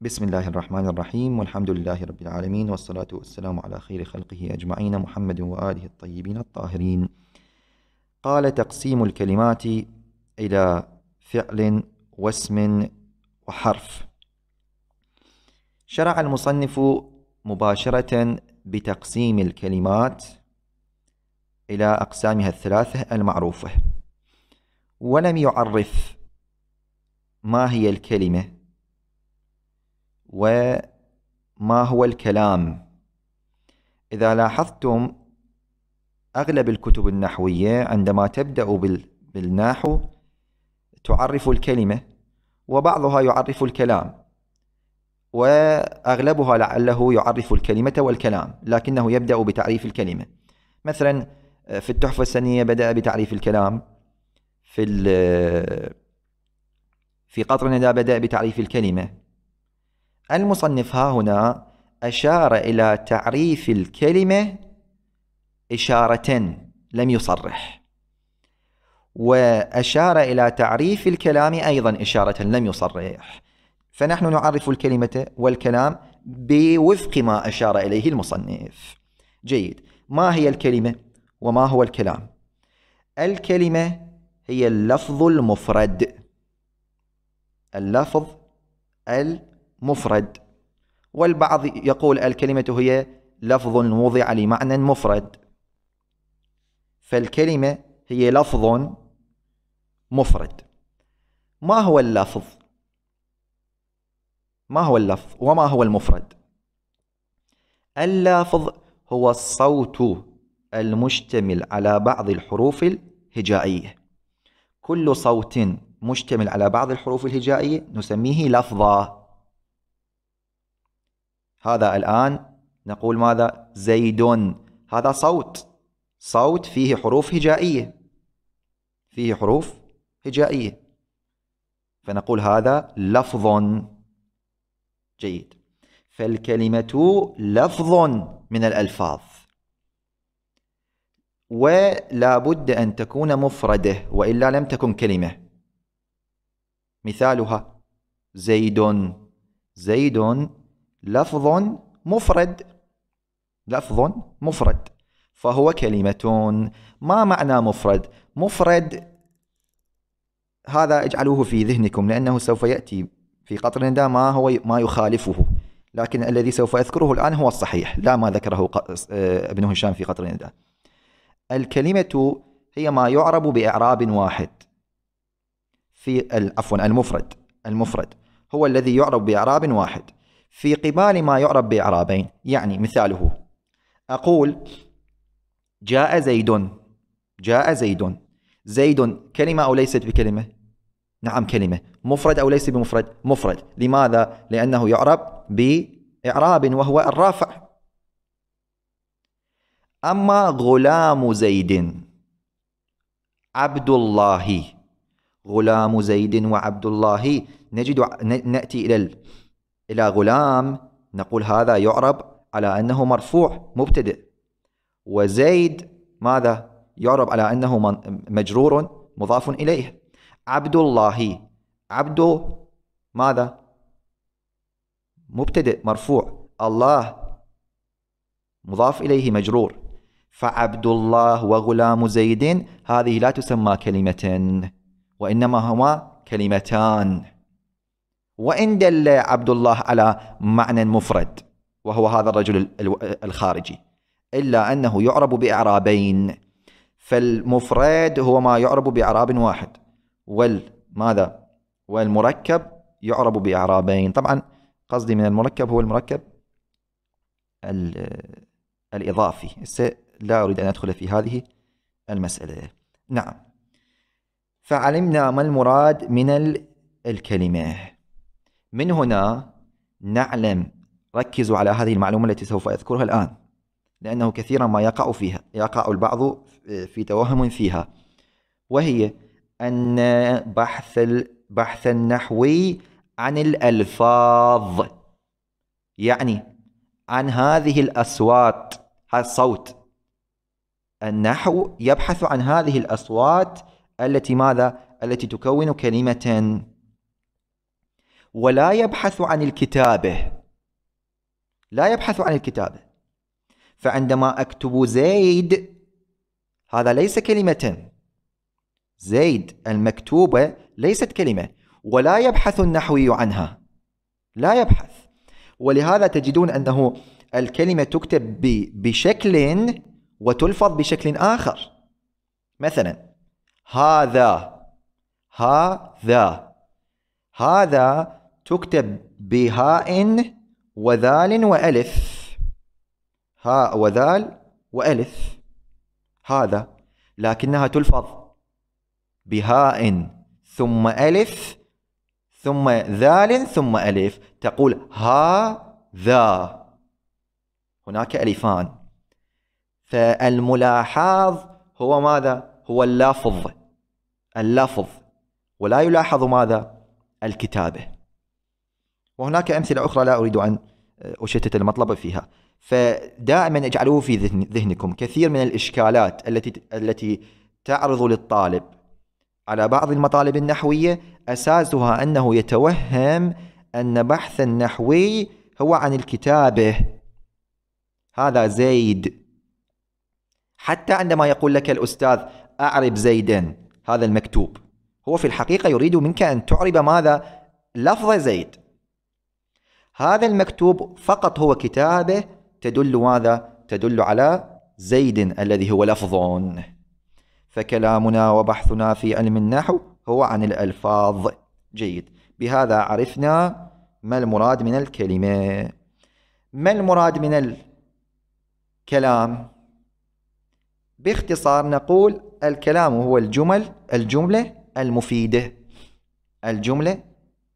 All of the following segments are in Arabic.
بسم الله الرحمن الرحيم والحمد لله رب العالمين والصلاة والسلام على خير خلقه أجمعين محمد وآله الطيبين الطاهرين قال تقسيم الكلمات إلى فعل واسم وحرف شرع المصنف مباشرة بتقسيم الكلمات إلى أقسامها الثلاثة المعروفة ولم يعرف ما هي الكلمة وما هو الكلام إذا لاحظتم أغلب الكتب النحوية عندما تبدأ بالنحو تعرف الكلمة وبعضها يعرف الكلام وأغلبها لعله يعرف الكلمة والكلام لكنه يبدأ بتعريف الكلمة مثلا في التحفة السنية بدأ بتعريف الكلام في في قطر الندى بدأ بتعريف الكلمة المصنف ها هنا أشار إلى تعريف الكلمة إشارة لم يصرح وأشار إلى تعريف الكلام أيضا إشارة لم يصرح فنحن نعرف الكلمة والكلام بوفق ما أشار إليه المصنف جيد ما هي الكلمة وما هو الكلام الكلمة هي اللفظ المفرد اللفظ المفرد مفرد والبعض يقول الكلمة هي لفظ وضع لمعنى مفرد فالكلمة هي لفظ مفرد ما هو اللفظ؟ ما هو اللفظ؟ وما هو المفرد؟ اللفظ هو الصوت المشتمل على بعض الحروف الهجائية كل صوت مشتمل على بعض الحروف الهجائية نسميه لفظاً هذا الآن نقول ماذا زيد هذا صوت صوت فيه حروف هجائية فيه حروف هجائية فنقول هذا لفظ جيد فالكلمة لفظ من الألفاظ ولا بد أن تكون مفردة وإلا لم تكن كلمة مثالها زيد زيد لفظ مفرد لفظ مفرد فهو كلمة ما معنى مفرد مفرد هذا اجعلوه في ذهنكم لأنه سوف يأتي في قطر ما هو ما يخالفه لكن الذي سوف أذكره الآن هو الصحيح لا ما ذكره آه، ابن هشام في قطر النداء الكلمة هي ما يعرب بإعراب واحد في عفوا المفرد المفرد هو الذي يعرب بإعراب واحد في قبال ما يعرب بإعرابين يعني مثاله أقول جاء زيد جاء زيد زيد كلمة أو ليست بكلمة نعم كلمة مفرد أو ليس بمفرد مفرد لماذا؟ لأنه يعرب بإعراب وهو الرافع أما غلام زيد عبد الله غلام زيد وعبد الله نجد نأتي إلى إلى غلام نقول هذا يعرب على أنه مرفوع مبتدئ وزيد ماذا يعرب على أنه مجرور مضاف إليه عبد الله عبد ماذا مبتدئ مرفوع الله مضاف إليه مجرور فعبد الله وغلام زيد هذه لا تسمى كلمة وإنما هما كلمتان وإن دل عبد الله على معنى مفرد وهو هذا الرجل الخارجي إلا أنه يعرب بإعرابين فالمفرد هو ما يعرب بإعراب واحد وال ماذا والمركب يعرب بإعرابين طبعا قصدي من المركب هو المركب الإضافي لا أريد أن أدخل في هذه المسألة نعم فعلمنا ما المراد من الكلمة من هنا نعلم ركزوا على هذه المعلومة التي سوف أذكرها الآن لأنه كثيرا ما يقع فيها يقع البعض في توهم فيها وهي أن بحث البحث النحوي عن الألفاظ يعني عن هذه الأصوات هذا الصوت النحو يبحث عن هذه الأصوات التي ماذا؟ التي تكون كلمة ولا يبحث عن الكتابة لا يبحث عن الكتابة فعندما أكتب زيد هذا ليس كلمة زيد المكتوبة ليست كلمة ولا يبحث النحوي عنها لا يبحث ولهذا تجدون أنه الكلمة تكتب بشكل وتلفظ بشكل آخر مثلا هذا هذا هذا تكتب بهاء وذال وألف هاء وذال وألف هذا لكنها تلفظ بهاء ثم ألف ثم ذال ثم ألف تقول ها ذا هناك ألفان فالملاحظ هو ماذا؟ هو اللفظ اللفظ ولا يلاحظ ماذا؟ الكتابه وهناك أمثلة أخرى لا أريد أن آه، أشتت المطلب فيها فدائما اجعلوه في ذهن ذهنكم كثير من الإشكالات التي التي تعرض للطالب على بعض المطالب النحوية أساسها أنه يتوهم أن بحث النحوي هو عن الكتابة هذا زيد حتى عندما يقول لك الأستاذ أعرب زيدا هذا المكتوب هو في الحقيقة يريد منك أن تعرب ماذا لفظ زيد هذا المكتوب فقط هو كتابه تدل ماذا؟ تدل على زيد الذي هو لفظ فكلامنا وبحثنا في علم النحو هو عن الألفاظ جيد بهذا عرفنا ما المراد من الكلمة ما المراد من الكلام باختصار نقول الكلام هو الجمل الجملة المفيدة الجملة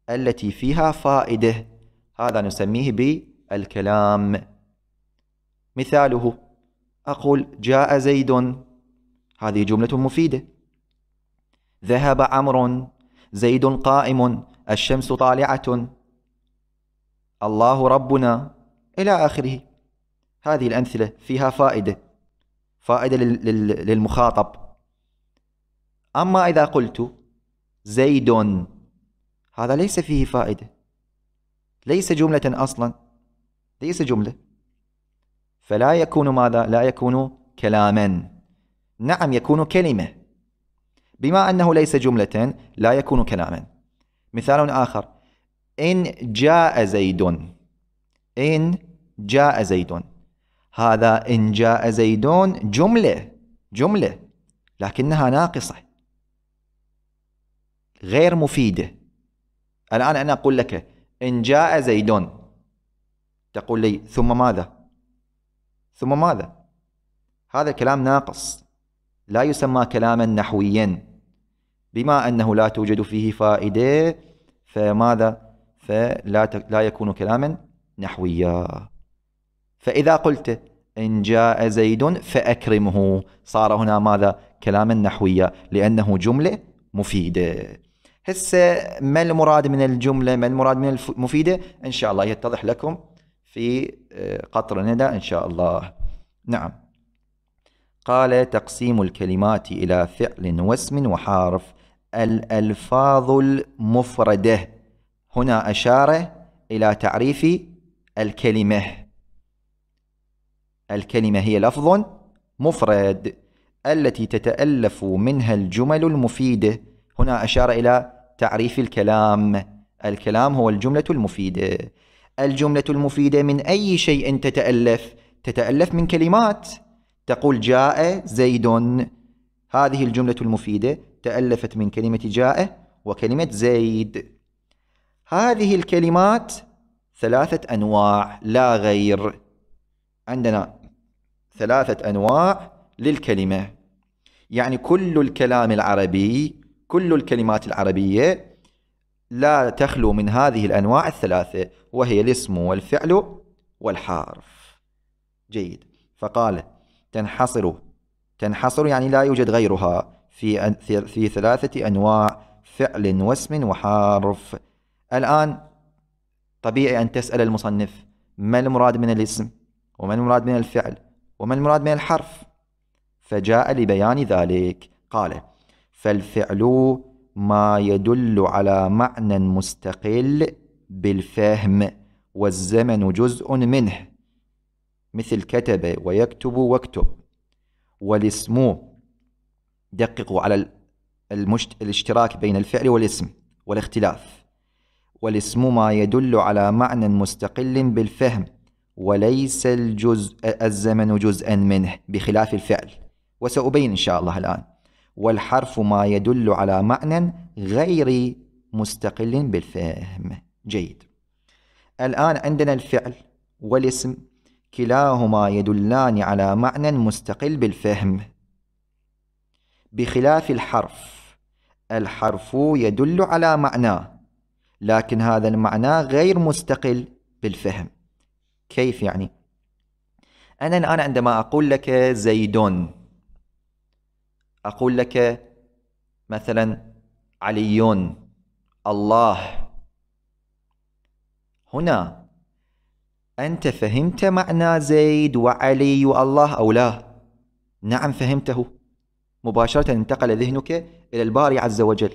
التي فيها فائدة هذا نسميه بالكلام مثاله أقول جاء زيد هذه جملة مفيدة ذهب عمرو زيد قائم الشمس طالعة الله ربنا إلى آخره هذه الأمثلة فيها فائدة فائدة للمخاطب أما إذا قلت زيد هذا ليس فيه فائدة ليس جملة أصلا ليس جملة فلا يكون ماذا لا يكون كلاما نعم يكون كلمة بما أنه ليس جملة لا يكون كلاما مثال آخر إن جاء زيد إن جاء زيد هذا إن جاء زيد جملة جملة لكنها ناقصة غير مفيدة الآن أنا أقول لك إن جاء زيد تقول لي ثم ماذا ثم ماذا هذا كلام ناقص لا يسمى كلاما نحويا بما أنه لا توجد فيه فائدة فماذا فلا لا يكون كلاما نحويا فإذا قلت إن جاء زيد فأكرمه صار هنا ماذا كلاما نحويا لأنه جملة مفيدة هسه ما المراد من الجملة ما المراد من المفيدة إن شاء الله يتضح لكم في آه، قطر ندى إن شاء الله نعم قال تقسيم الكلمات إلى فعل واسم وحرف الألفاظ المفردة هنا أشار إلى تعريف الكلمة الكلمة هي لفظ مفرد التي تتألف منها الجمل المفيدة هنا أشار إلى تعريف الكلام الكلام هو الجملة المفيدة الجملة المفيدة من أي شيء تتألف تتألف من كلمات تقول جاء زيد هذه الجملة المفيدة تألفت من كلمة جاء وكلمة زيد هذه الكلمات ثلاثة أنواع لا غير عندنا ثلاثة أنواع للكلمة يعني كل الكلام العربي كل الكلمات العربية لا تخلو من هذه الأنواع الثلاثة وهي الاسم والفعل والحرف جيد فقال تنحصر تنحصر يعني لا يوجد غيرها في في ثلاثة أنواع فعل واسم وحرف الآن طبيعي أن تسأل المصنف ما المراد من الاسم وما المراد من الفعل وما المراد من الحرف فجاء لبيان ذلك قال فالفعل ما يدل على معنى مستقل بالفهم والزمن جزء منه مثل كتب ويكتب واكتب والاسم دققوا على المشت... الاشتراك بين الفعل والاسم والاختلاف والاسم ما يدل على معنى مستقل بالفهم وليس الجزء الزمن جزءا منه بخلاف الفعل وسأبين إن شاء الله الآن والحرف ما يدل على معنى غير مستقل بالفهم جيد الآن عندنا الفعل والاسم كلاهما يدلان على معنى مستقل بالفهم بخلاف الحرف الحرف يدل على معنى لكن هذا المعنى غير مستقل بالفهم كيف يعني أنا الآن عندما أقول لك زيدون أقول لك مثلا علي الله هنا أنت فهمت معنى زيد وعلي والله أو لا؟ نعم فهمته مباشرة انتقل ذهنك إلى الباري عز وجل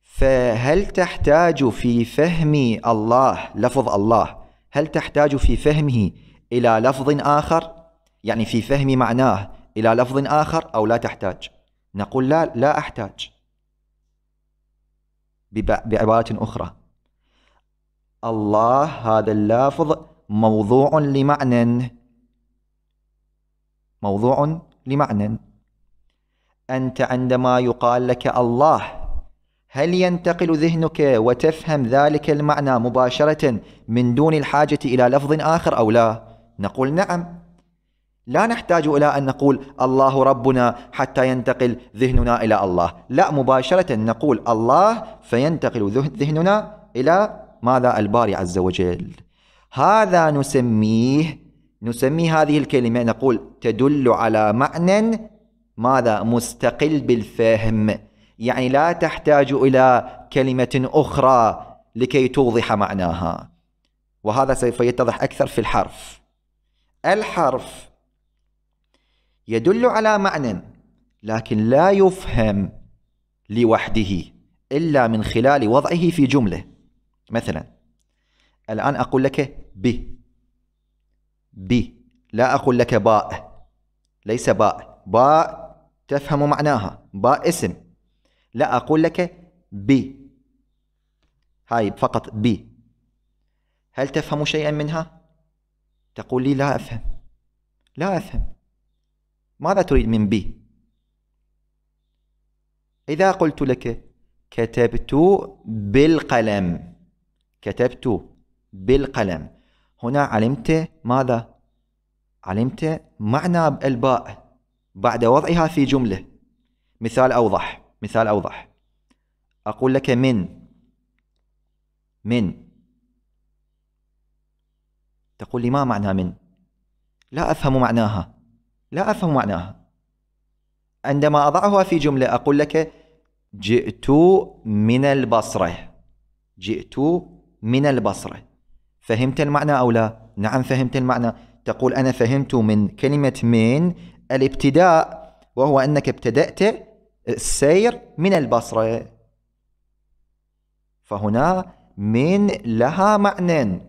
فهل تحتاج في فهم الله لفظ الله هل تحتاج في فهمه إلى لفظ آخر؟ يعني في فهم معناه إلى لفظ آخر أو لا تحتاج نقول لا لا أحتاج بعبارة أخرى الله هذا اللفظ موضوع لمعنى موضوع لمعنى أنت عندما يقال لك الله هل ينتقل ذهنك وتفهم ذلك المعنى مباشرة من دون الحاجة إلى لفظ آخر أو لا؟ نقول نعم لا نحتاج إلى أن نقول الله ربنا حتى ينتقل ذهننا إلى الله لا مباشرة نقول الله فينتقل ذهننا إلى ماذا الباري عز وجل هذا نسميه نسمي هذه الكلمة نقول تدل على معنى ماذا مستقل بالفهم يعني لا تحتاج إلى كلمة أخرى لكي توضح معناها وهذا سوف يتضح أكثر في الحرف الحرف يدل على معنى لكن لا يفهم لوحده إلا من خلال وضعه في جملة مثلا الآن أقول لك ب ب لا أقول لك باء ليس باء باء تفهم معناها باء اسم لا أقول لك ب هاي فقط ب هل تفهم شيئا منها؟ تقول لي لا أفهم لا أفهم ماذا تريد من بي إذا قلت لك كتبت بالقلم كتبت بالقلم هنا علمت ماذا علمت معنى الباء بعد وضعها في جملة مثال أوضح مثال أوضح أقول لك من من تقول لي ما معنى من لا أفهم معناها لا أفهم معناها عندما أضعها في جملة أقول لك جئت من البصرة جئت من البصرة فهمت المعنى أو لا؟ نعم فهمت المعنى تقول أنا فهمت من كلمة من الابتداء وهو أنك ابتدأت السير من البصرة فهنا من لها معنى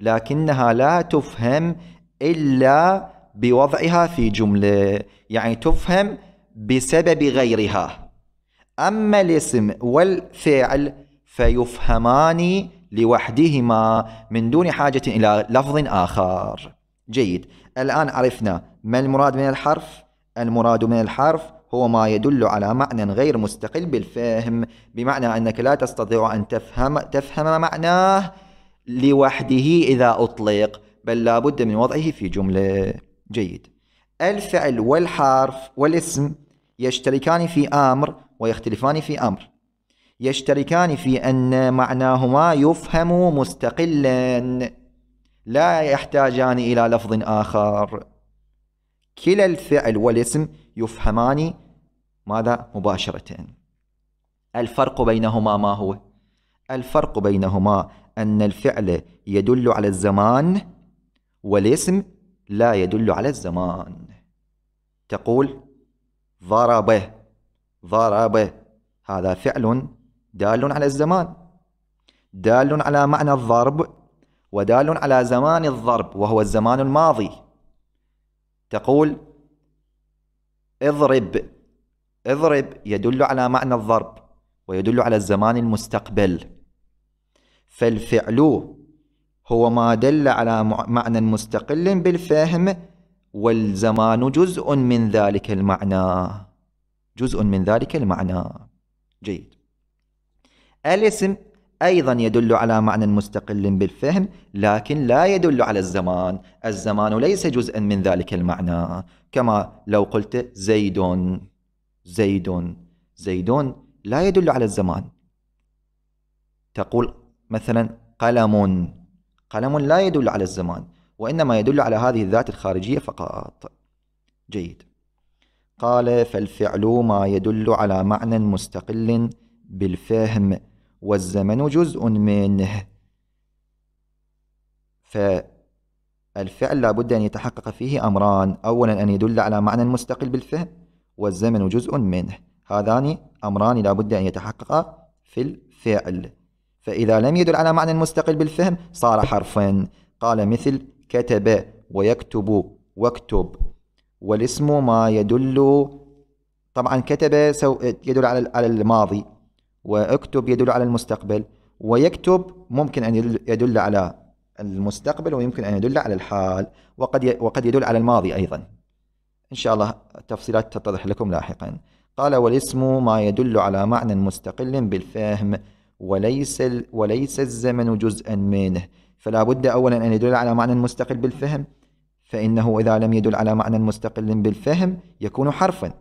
لكنها لا تفهم إلا بوضعها في جملة يعني تفهم بسبب غيرها أما الاسم والفعل فيفهمان لوحدهما من دون حاجة إلى لفظ آخر جيد الآن عرفنا ما المراد من الحرف المراد من الحرف هو ما يدل على معنى غير مستقل بالفهم بمعنى أنك لا تستطيع أن تفهم, تفهم معناه لوحده إذا أطلق بل لابد من وضعه في جملة جيد الفعل والحرف والاسم يشتركان في أمر ويختلفان في أمر يشتركان في أن معناهما يفهم مستقلا لا يحتاجان إلى لفظ آخر كلا الفعل والاسم يفهمان ماذا مباشرة الفرق بينهما ما هو الفرق بينهما أن الفعل يدل على الزمان والاسم لا يدل على الزمان تقول ضربه ضربه هذا فعل دال على الزمان دال على معنى الضرب ودال على زمان الضرب وهو الزمان الماضي تقول اضرب اضرب يدل على معنى الضرب ويدل على الزمان المستقبل فالفعل هو ما دل على معنى مستقل بالفهم والزمان جزء من ذلك المعنى جزء من ذلك المعنى جيد الاسم أيضا يدل على معنى مستقل بالفهم لكن لا يدل على الزمان الزمان ليس جزءا من ذلك المعنى كما لو قلت زيد زيد زيد لا يدل على الزمان تقول مثلا قلم قلم لا يدل على الزمان وإنما يدل على هذه الذات الخارجية فقط جيد قال فالفعل ما يدل على معنى مستقل بالفهم والزمن جزء منه فالفعل لابد أن يتحقق فيه أمران أولا أن يدل على معنى مستقل بالفهم والزمن جزء منه هذان أمران لابد أن يتحققا في الفعل فإذا لم يدل على معنى مستقل بالفهم صار حرفا قال مثل كتب ويكتب واكتب والاسم ما يدل طبعا كتب يدل على على الماضي واكتب يدل على المستقبل ويكتب ممكن أن يدل على المستقبل ويمكن أن يدل على الحال وقد وقد يدل على الماضي أيضا إن شاء الله التفصيلات تتضح لكم لاحقا قال والاسم ما يدل على معنى مستقل بالفهم وليس, وليس الزمن جزءا منه فلا بد أولا أن يدل على معنى مستقل بالفهم فإنه إذا لم يدل على معنى مستقل بالفهم يكون حرفا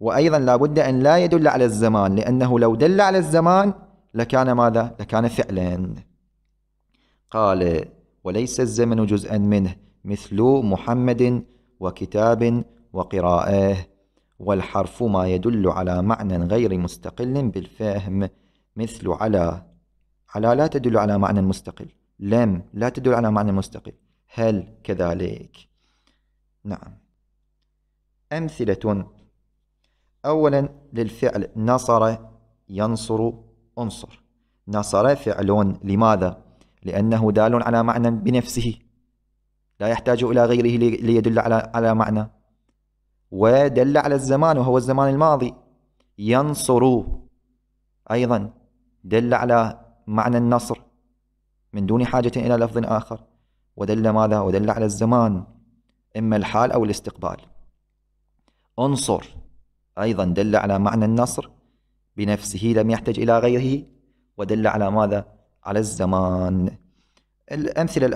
وأيضا لا بد أن لا يدل على الزمان لأنه لو دل على الزمان لكان ماذا؟ لكان فعلا قال وليس الزمن جزءا منه مثل محمد وكتاب وقراءه والحرف ما يدل على معنى غير مستقل بالفهم مثل على على لا تدل على معنى مستقل لم لا تدل على معنى مستقل هل كذلك نعم أمثلة أولا للفعل نصر ينصر انصر نصر فعل لماذا؟ لأنه دال على معنى بنفسه لا يحتاج إلى غيره ليدل على على معنى ودل على الزمان وهو الزمان الماضي ينصر أيضا دل على معنى النصر من دون حاجة إلى لفظ آخر ودل ماذا؟ ودل على الزمان إما الحال أو الاستقبال انصر أيضا دل على معنى النصر بنفسه لم يحتج إلى غيره ودل على ماذا؟ على الزمان الأمثلة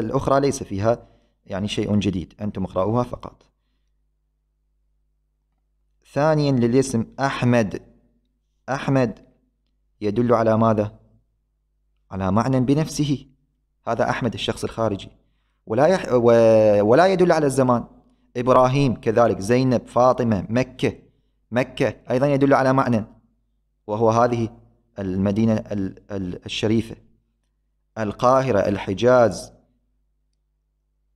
الأخرى ليس فيها يعني شيء جديد أنتم اقرأوها فقط ثانيا للاسم أحمد أحمد يدل على ماذا؟ على معنى بنفسه هذا أحمد الشخص الخارجي ولا يح... و... ولا يدل على الزمان إبراهيم كذلك زينب فاطمة مكة مكة أيضا يدل على معنى وهو هذه المدينة الشريفة القاهرة الحجاز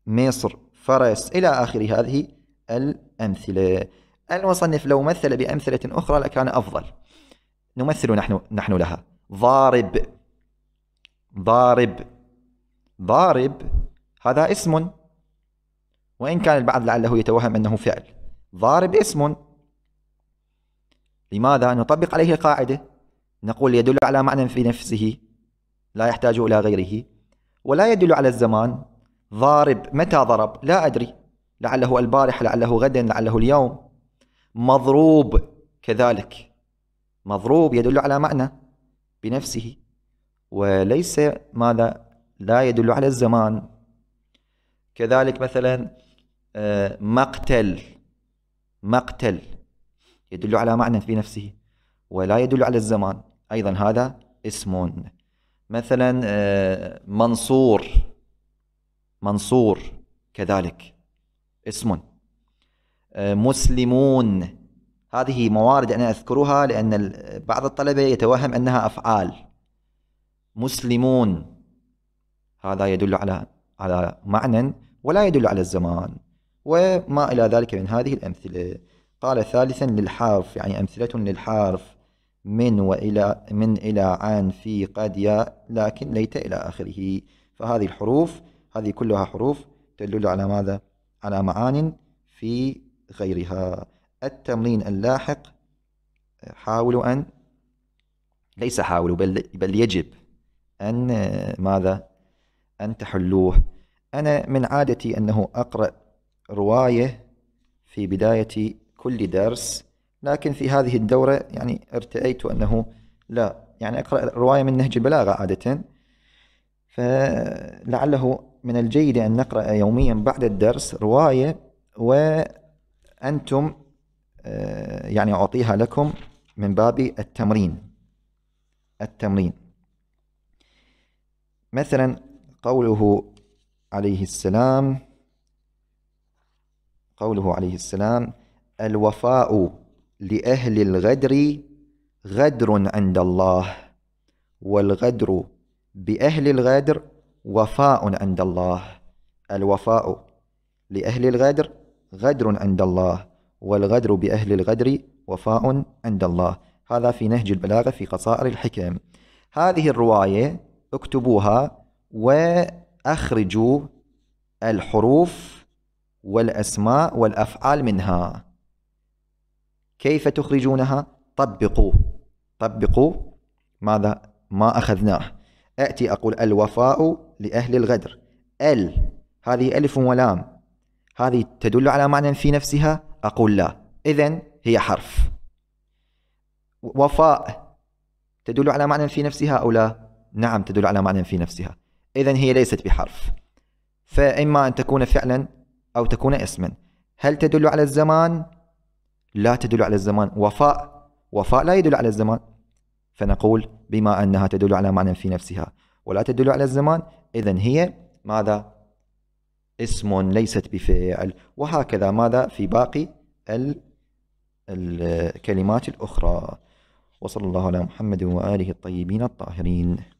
مصر فرس إلى آخر هذه الأمثلة المصنف لو مثل بأمثلة أخرى لكان أفضل نمثل نحن نحن لها ضارب ضارب ضارب هذا اسم وإن كان البعض لعله يتوهم أنه فعل ضارب اسم لماذا نطبق عليه القاعدة نقول يدل على معنى في نفسه لا يحتاج إلى غيره ولا يدل على الزمان ضارب متى ضرب لا أدري لعله البارح لعله غدا لعله اليوم مضروب كذلك مضروب يدل على معنى بنفسه وليس ماذا لا يدل على الزمان كذلك مثلا آه، مقتل مقتل يدل على معنى في نفسه ولا يدل على الزمان أيضا هذا اسم مثلا آه، منصور منصور كذلك اسم آه، مسلمون هذه موارد أنا أذكرها لأن بعض الطلبة يتوهم أنها أفعال مسلمون هذا يدل على على معنى ولا يدل على الزمان وما إلى ذلك من هذه الأمثلة قال ثالثا للحرف يعني أمثلة للحرف من وإلى من إلى عن في قد يا لكن ليت إلى آخره فهذه الحروف هذه كلها حروف تدل على ماذا؟ على معان في غيرها التمرين اللاحق حاولوا أن ليس حاولوا بل, بل يجب أن ماذا أن تحلوه أنا من عادتي أنه أقرأ رواية في بداية كل درس لكن في هذه الدورة يعني ارتأيت أنه لا يعني أقرأ رواية من نهج البلاغة عادة فلعله من الجيد أن نقرأ يوميا بعد الدرس رواية وأنتم آه، يعني أعطيها لكم من باب التمرين التمرين مثلا قوله عليه السلام قوله عليه السلام الوفاء لأهل الغدر غدر عند الله والغدر بأهل الغدر وفاء عند الله الوفاء لأهل الغدر غدر عند الله والغدر بأهل الغدر وفاء عند الله هذا في نهج البلاغة في قصائر الحكم هذه الرواية اكتبوها وأخرجوا الحروف والأسماء والأفعال منها كيف تخرجونها؟ طبقوا طبقوا ماذا؟ ما أخذناه أأتي أقول الوفاء لأهل الغدر ال هذه ألف ولام هذه تدل على معنى في نفسها أقول لا إذا هي حرف وفاء تدل على معنى في نفسها أو لا نعم تدل على معنى في نفسها إذا هي ليست بحرف فإما أن تكون فعلا أو تكون اسما هل تدل على الزمان لا تدل على الزمان وفاء وفاء لا يدل على الزمان فنقول بما أنها تدل على معنى في نفسها ولا تدل على الزمان إذا هي ماذا اسم ليست بفعل وهكذا ماذا في باقي الكلمات الأخرى وصلى الله على محمد وآله الطيبين الطاهرين